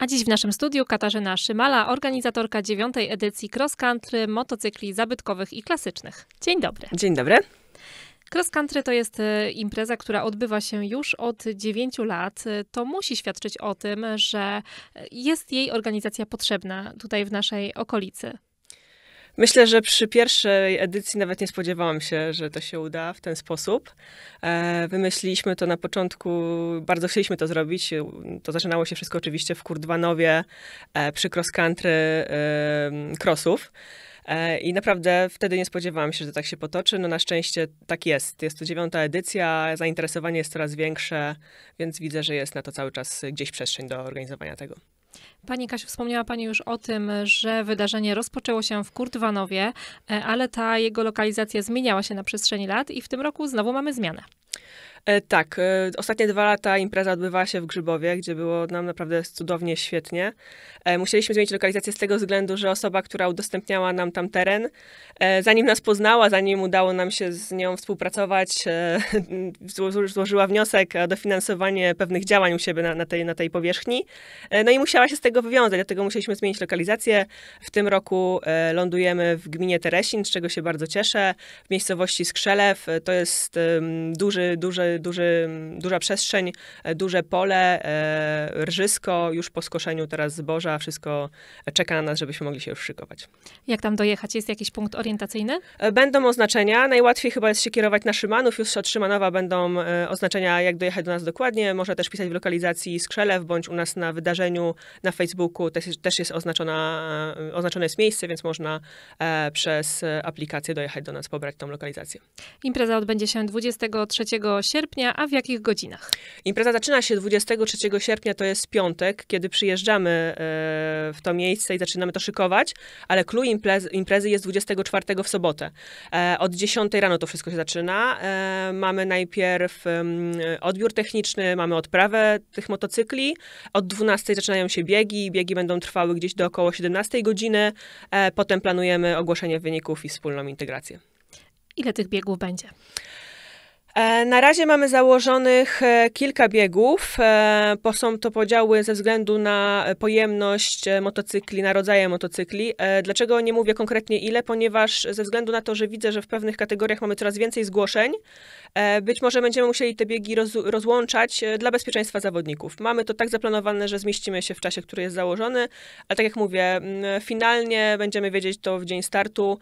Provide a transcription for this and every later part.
A dziś w naszym studiu Katarzyna Szymala, organizatorka dziewiątej edycji cross country, motocykli zabytkowych i klasycznych. Dzień dobry. Dzień dobry. Cross country to jest y, impreza, która odbywa się już od 9 lat. To musi świadczyć o tym, że y, jest jej organizacja potrzebna tutaj w naszej okolicy. Myślę, że przy pierwszej edycji nawet nie spodziewałam się, że to się uda w ten sposób. E, wymyśliliśmy to na początku, bardzo chcieliśmy to zrobić. To zaczynało się wszystko oczywiście w Kurdwanowie e, przy cross country crossów. E, I naprawdę wtedy nie spodziewałam się, że tak się potoczy. No na szczęście tak jest. Jest to dziewiąta edycja, zainteresowanie jest coraz większe, więc widzę, że jest na to cały czas gdzieś przestrzeń do organizowania tego. Pani Kasiu, wspomniała Pani już o tym, że wydarzenie rozpoczęło się w Kurtwanowie, e, ale ta jego lokalizacja zmieniała się na przestrzeni lat i w tym roku znowu mamy zmianę. E, tak, e, ostatnie dwa lata impreza odbywała się w Grzybowie, gdzie było nam naprawdę cudownie, świetnie. E, musieliśmy zmienić lokalizację z tego względu, że osoba, która udostępniała nam tam teren, zanim nas poznała, zanim udało nam się z nią współpracować, złożyła wniosek o dofinansowanie pewnych działań u siebie na, na, tej, na tej powierzchni. no i musiała się z tego wywiązać, dlatego musieliśmy zmienić lokalizację. W tym roku lądujemy w gminie Teresin, z czego się bardzo cieszę, w miejscowości Skrzelew. To jest duży, duży duży, duża przestrzeń, e, duże pole, e, rżysko już po skoszeniu teraz zboża, wszystko czeka na nas, żebyśmy mogli się już szykować. Jak tam dojechać? Jest jakiś punkt orientacyjny? E, będą oznaczenia. Najłatwiej chyba jest się kierować na Szymanów. Już od Szymanowa będą oznaczenia, jak dojechać do nas dokładnie. Można też pisać w lokalizacji Skrzelew, bądź u nas na wydarzeniu na Facebooku też, też jest oznaczona, oznaczone jest miejsce, więc można przez aplikację dojechać do nas, pobrać tą lokalizację. Impreza odbędzie się 23 sierpnia sierpnia, a w jakich godzinach? Impreza zaczyna się 23 sierpnia, to jest piątek, kiedy przyjeżdżamy e, w to miejsce i zaczynamy to szykować, ale clue imprezy jest 24 w sobotę. E, od 10 rano to wszystko się zaczyna. E, mamy najpierw odbiór techniczny, mamy odprawę tych motocykli. Od 12 zaczynają się biegi, biegi będą trwały gdzieś do około 17 godziny. Potem planujemy ogłoszenie wyników i wspólną integrację. Ile tych biegów będzie? E, na razie mamy założonych e, kilka biegów. E, są to podziały ze względu na pojemność motocykli, na rodzaje motocykli. Dlaczego nie mówię konkretnie ile? Ponieważ ze względu na to, że widzę, że w pewnych kategoriach mamy coraz więcej zgłoszeń, być może będziemy musieli te biegi roz rozłączać dla bezpieczeństwa zawodników. Mamy to tak zaplanowane, że zmieścimy się w czasie, który jest założony, ale tak jak mówię, finalnie będziemy wiedzieć to w dzień startu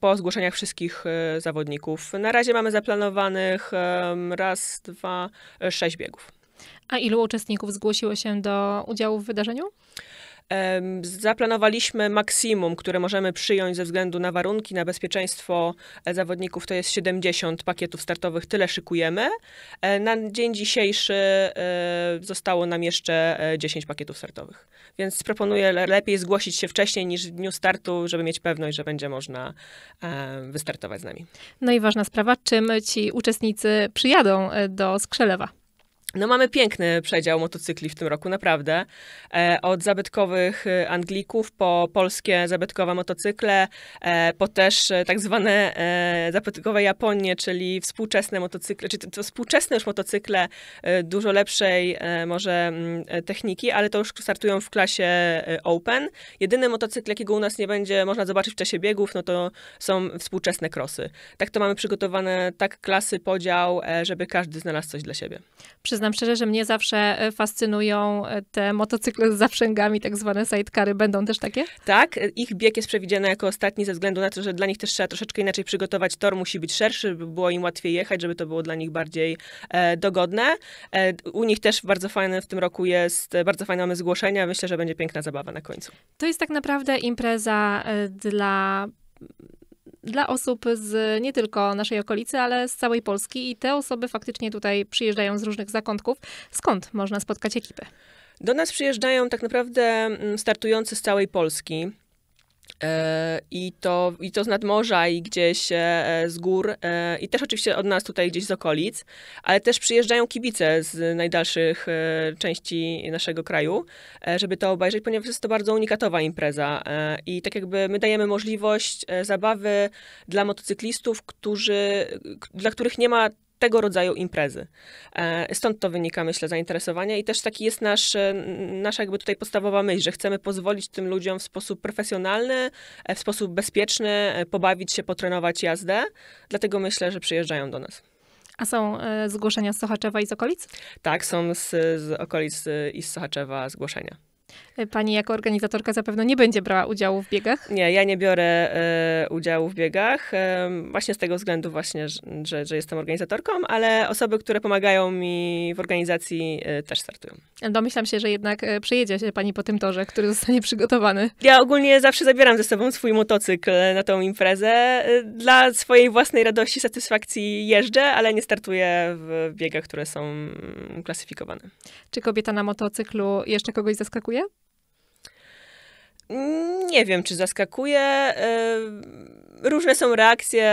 po zgłoszeniach wszystkich zawodników. Na razie mamy zaplanowane raz, dwa, e, sześć biegów. A ilu uczestników zgłosiło się do udziału w wydarzeniu? Zaplanowaliśmy maksimum, które możemy przyjąć ze względu na warunki, na bezpieczeństwo e, zawodników. To jest 70 pakietów startowych, tyle szykujemy. E, na dzień dzisiejszy e, zostało nam jeszcze 10 pakietów startowych. Więc proponuję lepiej zgłosić się wcześniej niż w dniu startu, żeby mieć pewność, że będzie można wystartować z nami. No i ważna sprawa, czym ci uczestnicy przyjadą do Skrzelewa? No mamy piękny przedział motocykli w tym roku, naprawdę. E, od zabytkowych e, Anglików po polskie zabytkowe motocykle, e, po też tak zwane zabytkowe Japonie, czyli współczesne motocykle, czy to współczesne już motocykle dużo lepszej może mm, techniki, ale to już startują w klasie Open. Jedyny motocykl, jakiego u nas nie będzie można zobaczyć w czasie biegów, no to są współczesne krosy. Tak to mamy przygotowane, tak klasy, podział, żeby każdy znalazł coś dla siebie. Przyznam Przyznam szczerze, że mnie zawsze e, fascynują e, te motocykle z zaprzęgami, tak zwane sidecary. Będą też takie? Tak, e, ich bieg jest przewidziany jako ostatni ze względu na to, że dla nich też trzeba troszeczkę inaczej przygotować. Tor musi być szerszy, by było im łatwiej jechać, żeby to było dla nich bardziej e, dogodne. E, u nich też bardzo fajne w tym roku jest, bardzo fajne mamy zgłoszenia. Myślę, że będzie piękna zabawa na końcu. To jest tak naprawdę impreza dla dla osób z nie tylko naszej okolicy, ale z całej Polski i te osoby faktycznie tutaj przyjeżdżają z różnych zakątków. Skąd można spotkać ekipy? Do nas przyjeżdżają tak naprawdę mm, startujący z całej Polski. E, I to, I to z nadmorza i gdzieś e, z gór, e, i też oczywiście od nas tutaj gdzieś z okolic, ale też przyjeżdżają kibice z najdalszych części naszego kraju, żeby to obejrzeć, ponieważ jest to bardzo unikatowa impreza. I tak jakby my dajemy możliwość zabawy dla motocyklistów, którzy, dla których nie ma tego rodzaju imprezy. E, stąd to wynika, myślę, zainteresowanie i też taki jest nasz, e, nasza jakby tutaj podstawowa myśl, że chcemy pozwolić tym ludziom w sposób profesjonalny, e, w sposób bezpieczny pobawić się, potrenować jazdę. Dlatego myślę, że przyjeżdżają do nas. A są zgłoszenia z Sochaczewa i z okolic? Tak, są z, z okolic i z Sochaczewa zgłoszenia. E, pani jako organizatorka zapewne nie będzie brała udziału w biegach? Nie, ja nie biorę e, udziału w biegach. właśnie z tego względu właśnie, że, że jestem organizatorką, ale osoby, które pomagają mi w organizacji e, też startują. Domyślam się, że jednak przejedzie się pani po tym torze, który zostanie przygotowany. Ja ogólnie zawsze zabieram ze sobą swój motocykl na tą imprezę. Dla swojej własnej radości, satysfakcji jeżdżę, ale nie startuję w biegach, które są mm, klasyfikowane. Czy kobieta na motocyklu jeszcze kogoś zaskakuje? Nie wiem, czy zaskakuje. E, różne są reakcje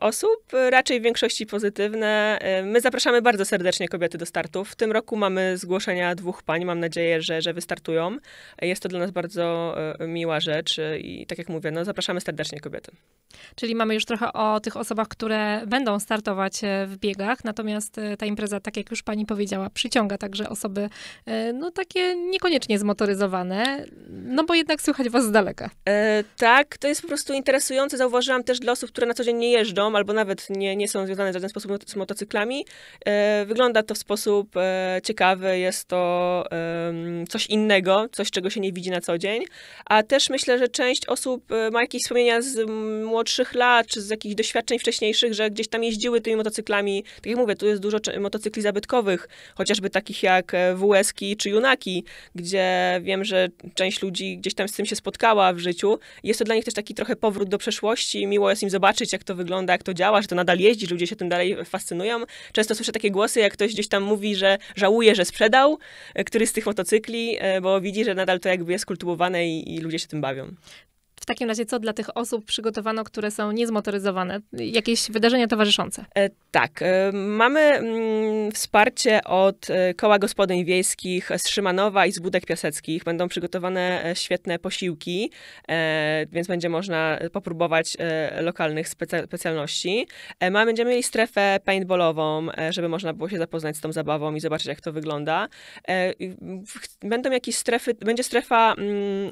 osób, raczej w większości pozytywne. E, my zapraszamy bardzo serdecznie kobiety do startów. W tym roku mamy zgłoszenia dwóch pań. Mam nadzieję, że, że wystartują. Jest to dla nas bardzo e, miła rzecz i tak jak mówię, no, zapraszamy serdecznie kobiety. Czyli mamy już trochę o tych osobach, które będą startować w biegach, natomiast ta impreza, tak jak już pani powiedziała, przyciąga także osoby no, takie niekoniecznie zmotoryzowane no bo jednak słychać was z daleka. E, tak, to jest po prostu interesujące. Zauważyłam też dla osób, które na co dzień nie jeżdżą, albo nawet nie, nie są związane w żaden sposób z motocyklami. E, wygląda to w sposób e, ciekawy, jest to coś innego, coś, czego się nie widzi na co dzień. A też myślę, że część osób e, ma jakieś wspomnienia z młodszych lat, czy z jakichś doświadczeń wcześniejszych, że gdzieś tam jeździły tymi motocyklami. Tak jak mówię, tu jest dużo motocykli zabytkowych, chociażby takich jak e, WS-ki czy Junaki, gdzie wiem, że część ludzi ludzi gdzieś tam z tym się spotkała w życiu. Jest to dla nich też taki trochę powrót do przeszłości. Miło jest im zobaczyć, jak to wygląda, jak to działa, że to nadal jeździ, że ludzie się tym dalej fascynują. Często słyszę takie głosy, jak ktoś gdzieś tam mówi, że żałuje, że sprzedał e, któryś z tych motocykli, e, bo widzi, że nadal to jakby jest kultywowane i, i ludzie się tym bawią. W takim razie, co dla tych osób przygotowano, które są niezmotoryzowane? Jakieś wydarzenia towarzyszące? E, tak. E, mamy mm, wsparcie od e, Koła Gospodyń Wiejskich z Szymanowa i z Budek Piaseckich. Będą przygotowane świetne posiłki, więc będzie można popróbować lokalnych specjalności. będziemy mieli strefę paintballową, żeby można było się zapoznać z tą zabawą i zobaczyć, jak to wygląda. będą jakieś strefy, będzie strefa mm,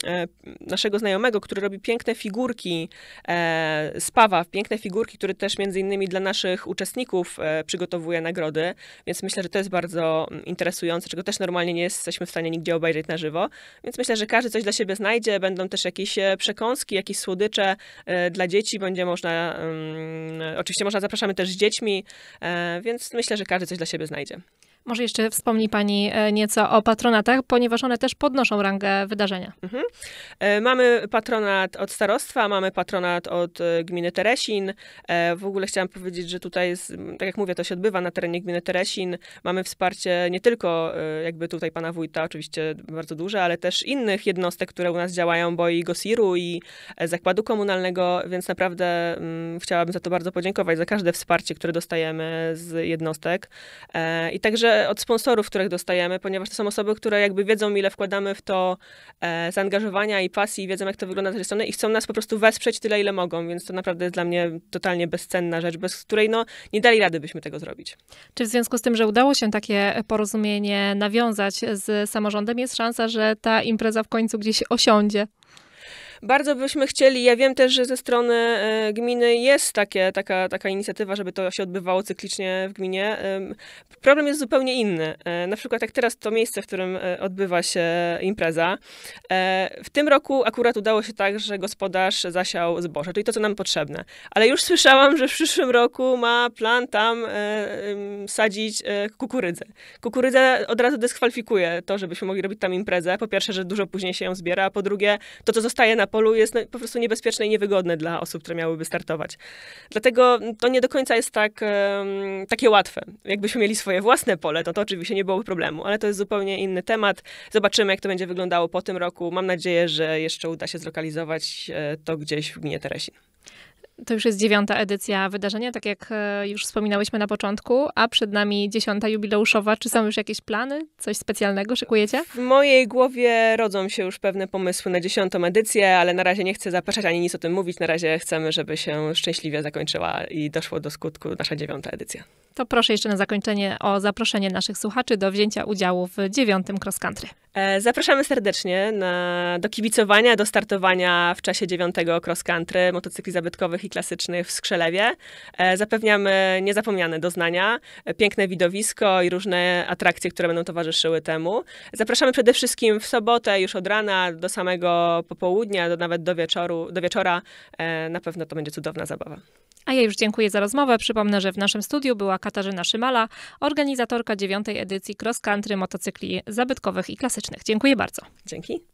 naszego znajomego, który robi piękne figurki e, z Pawa, piękne figurki, który też między innymi dla naszych uczestników e, przygotowuje nagrody, więc myślę, że to jest bardzo mm, interesujące, czego też normalnie nie jesteśmy w stanie nigdzie obejrzeć na żywo, więc myślę, że każdy coś dla siebie znajdzie, będą też jakieś e, przekąski, jakieś słodycze e, dla dzieci, będzie można, mm, oczywiście można, zapraszamy też z dziećmi, e, więc myślę, że każdy coś dla siebie znajdzie. Może jeszcze wspomni Pani e, nieco o patronatach, ponieważ one też podnoszą rangę wydarzenia. Mhm. E, mamy patronat od starostwa, mamy patronat od e, gminy Teresin. W ogóle chciałam powiedzieć, że tutaj, jest, tak jak mówię, to się odbywa na terenie gminy Teresin. Mamy wsparcie nie tylko jakby tutaj Pana Wójta, oczywiście bardzo duże, ale też innych jednostek, które u nas działają, bo i Gosiru, i Zakładu Komunalnego, więc naprawdę mm, chciałabym za to bardzo podziękować, za każde wsparcie, które dostajemy z jednostek. I także od sponsorów, których dostajemy, ponieważ to są osoby, które jakby wiedzą, ile wkładamy w to e, zaangażowania i pasji, i wiedzą, jak to wygląda z tej strony i chcą nas po prostu wesprzeć tyle, ile mogą, więc to naprawdę jest dla mnie totalnie bezcenna rzecz, bez której no, nie dali rady byśmy tego zrobić. Czy w związku z tym, że udało się takie porozumienie nawiązać z samorządem, jest szansa, że ta impreza w końcu gdzieś osiądzie? Bardzo byśmy chcieli, ja wiem też, że ze strony e, gminy jest takie, taka, taka inicjatywa, żeby to się odbywało cyklicznie w gminie. Problem jest zupełnie inny. E, na przykład jak teraz to miejsce, w którym e, odbywa się impreza. W tym roku akurat udało się tak, że gospodarz zasiał zboże, czyli to, co nam potrzebne. Ale już słyszałam, że w przyszłym roku ma plan tam sadzić kukurydzę. Kukurydzę od razu dyskwalifikuje to, żebyśmy mogli robić tam imprezę. Po pierwsze, że dużo później się ją zbiera, a po drugie, to, co zostaje na na polu jest no, po prostu niebezpieczne i niewygodne dla osób, które miałyby startować. Dlatego to nie do końca jest tak, takie łatwe. Jakbyśmy mieli swoje własne pole, to, to oczywiście nie byłoby problemu, ale to jest zupełnie inny temat. Zobaczymy, jak to będzie wyglądało po tym roku. Mam nadzieję, że jeszcze uda się zlokalizować e, to gdzieś w gminie Teresin. To już jest dziewiąta edycja wydarzenia, tak jak e, już wspominałyśmy na początku, a przed nami dziesiąta jubileuszowa. Czy są już jakieś plany? Coś specjalnego szykujecie? W mojej głowie rodzą się już pewne pomysły na dziesiątą edycję, ale na razie nie chcę zapraszać ani nic o tym mówić. Na razie chcemy, żeby się szczęśliwie zakończyła i doszło do skutku nasza dziewiąta edycja. To proszę jeszcze na zakończenie o zaproszenie naszych słuchaczy do wzięcia udziału w dziewiątym cross country. E, zapraszamy serdecznie na, do kibicowania, do startowania w czasie dziewiątego cross country motocykli zabytkowych i klasycznych w Skrzelewie. E, zapewniamy niezapomniane doznania, e, piękne widowisko i różne atrakcje, które będą towarzyszyły temu. Zapraszamy przede wszystkim w sobotę już od rana do samego popołudnia, do, nawet do wieczoru, do wieczora. Na pewno to będzie cudowna zabawa. A ja już dziękuję za rozmowę. Przypomnę, że w naszym studiu była Katarzyna Szymala, organizatorka dziewiątej edycji cross country motocykli zabytkowych i klasycznych. Dziękuję bardzo. Dzięki.